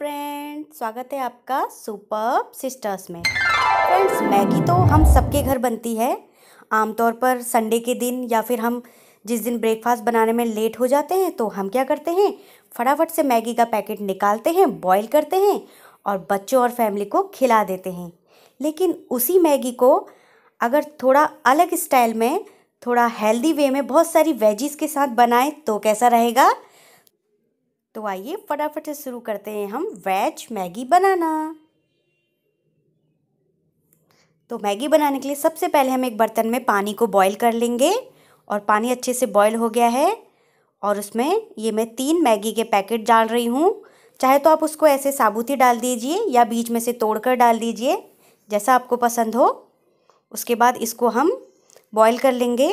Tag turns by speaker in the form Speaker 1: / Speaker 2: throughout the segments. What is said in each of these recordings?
Speaker 1: hello स्वागत है आपका सुपर सिस्टर्स में फ्रेंड्स मैगी तो हम सबके घर बनती है आमतौर पर संडे के दिन या फिर हम जिस दिन ब्रेकफास्ट बनाने में लेट हो जाते हैं तो हम क्या करते हैं फटाफट से मैगी का पैकेट निकालते हैं बॉईल करते हैं और बच्चों और फैमिली को खिला देते हैं लेकिन उसी मैगी को अगर थोड़ा अलग स्टाइल में थोड़ा हेल्दी वे में बहुत सारी वेजीज़ के साथ बनाएं तो कैसा रहेगा तो आइए फटाफट से शुरू करते हैं हम वेज मैगी बनाना तो मैगी बनाने के लिए सबसे पहले हम एक बर्तन में पानी को बॉईल कर लेंगे और पानी अच्छे से बॉईल हो गया है और उसमें ये मैं तीन मैगी के पैकेट डाल रही हूँ चाहे तो आप उसको ऐसे साबुत ही डाल दीजिए या बीच में से तोड़ कर डाल दीजिए जैसा आपको पसंद हो उसके बाद इसको हम बॉईल कर लेंगे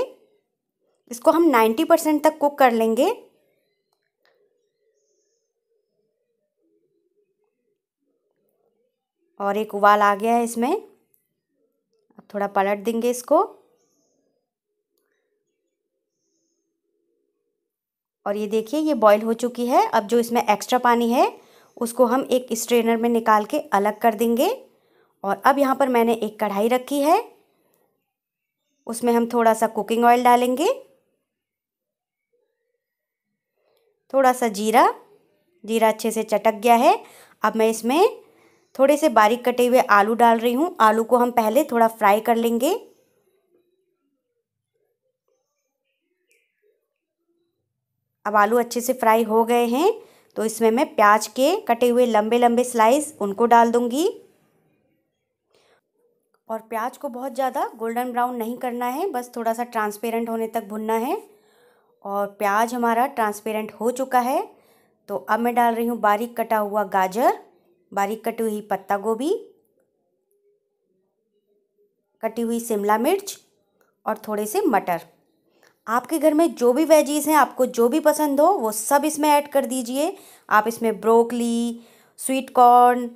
Speaker 1: इसको हम नाइन्टी परसेंट तक कुक कर लेंगे और एक उबाल आ गया है इसमें अब थोड़ा पलट देंगे इसको और ये देखिए ये बॉईल हो चुकी है अब जो इसमें एक्स्ट्रा पानी है उसको हम एक स्ट्रेनर में निकाल के अलग कर देंगे और अब यहाँ पर मैंने एक कढ़ाई रखी है उसमें हम थोड़ा सा कुकिंग ऑयल डालेंगे थोड़ा सा जीरा जीरा अच्छे से चटक गया है अब मैं इसमें थोड़े से बारीक कटे हुए आलू डाल रही हूँ आलू को हम पहले थोड़ा फ्राई कर लेंगे अब आलू अच्छे से फ्राई हो गए हैं तो इसमें मैं प्याज के कटे हुए लंबे लंबे स्लाइस उनको डाल दूँगी और प्याज को बहुत ज़्यादा गोल्डन ब्राउन नहीं करना है बस थोड़ा सा ट्रांसपेरेंट होने तक भुनना है और प्याज हमारा ट्रांसपेरेंट हो चुका है तो अब मैं डाल रही हूँ बारीक कटा हुआ गाजर बारीक कटी हुई पत्ता गोभी कटी हुई शिमला मिर्च और थोड़े से मटर आपके घर में जो भी वेजीज़ हैं आपको जो भी पसंद हो वो सब इसमें ऐड कर दीजिए आप इसमें ब्रोकली स्वीट कॉर्न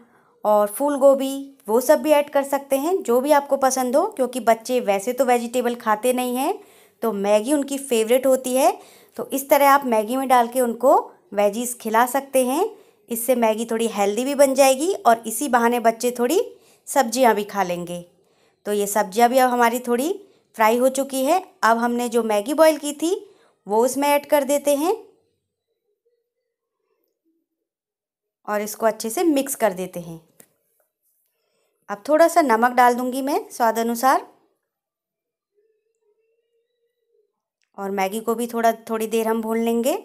Speaker 1: और फूल गोभी वो सब भी ऐड कर सकते हैं जो भी आपको पसंद हो क्योंकि बच्चे वैसे तो वेजिटेबल खाते नहीं हैं तो मैगी उनकी फेवरेट होती है तो इस तरह आप मैगी में डाल के उनको वेजीज़ खिला सकते हैं इससे मैगी थोड़ी हेल्दी भी बन जाएगी और इसी बहाने बच्चे थोड़ी सब्जियां भी खा लेंगे तो ये सब्जियां भी अब हमारी थोड़ी फ्राई हो चुकी है अब हमने जो मैगी बॉईल की थी वो उसमें ऐड कर देते हैं और इसको अच्छे से मिक्स कर देते हैं अब थोड़ा सा नमक डाल दूंगी मैं स्वाद अनुसार और मैगी को भी थोड़ा थोड़ी देर हम भून लेंगे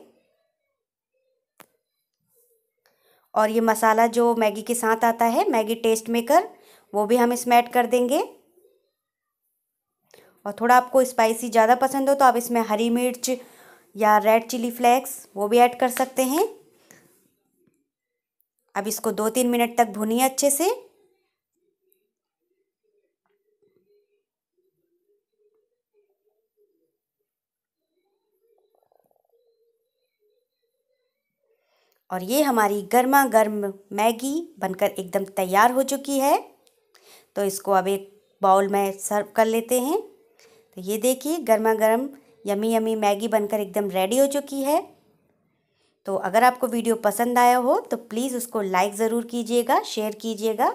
Speaker 1: और ये मसाला जो मैगी के साथ आता है मैगी टेस्ट मेकर वो भी हम इसमें ऐड कर देंगे और थोड़ा आपको स्पाइसी ज़्यादा पसंद हो तो आप इसमें हरी मिर्च या रेड चिली फ्लेक्स वो भी ऐड कर सकते हैं अब इसको दो तीन मिनट तक भुनिए अच्छे से और ये हमारी गर्मा गर्म मैगी बनकर एकदम तैयार हो चुकी है तो इसको अब एक बाउल में सर्व कर लेते हैं तो ये देखिए गर्मा गर्म यमी यमी मैगी बनकर एकदम रेडी हो चुकी है तो अगर आपको वीडियो पसंद आया हो तो प्लीज़ उसको लाइक ज़रूर कीजिएगा शेयर कीजिएगा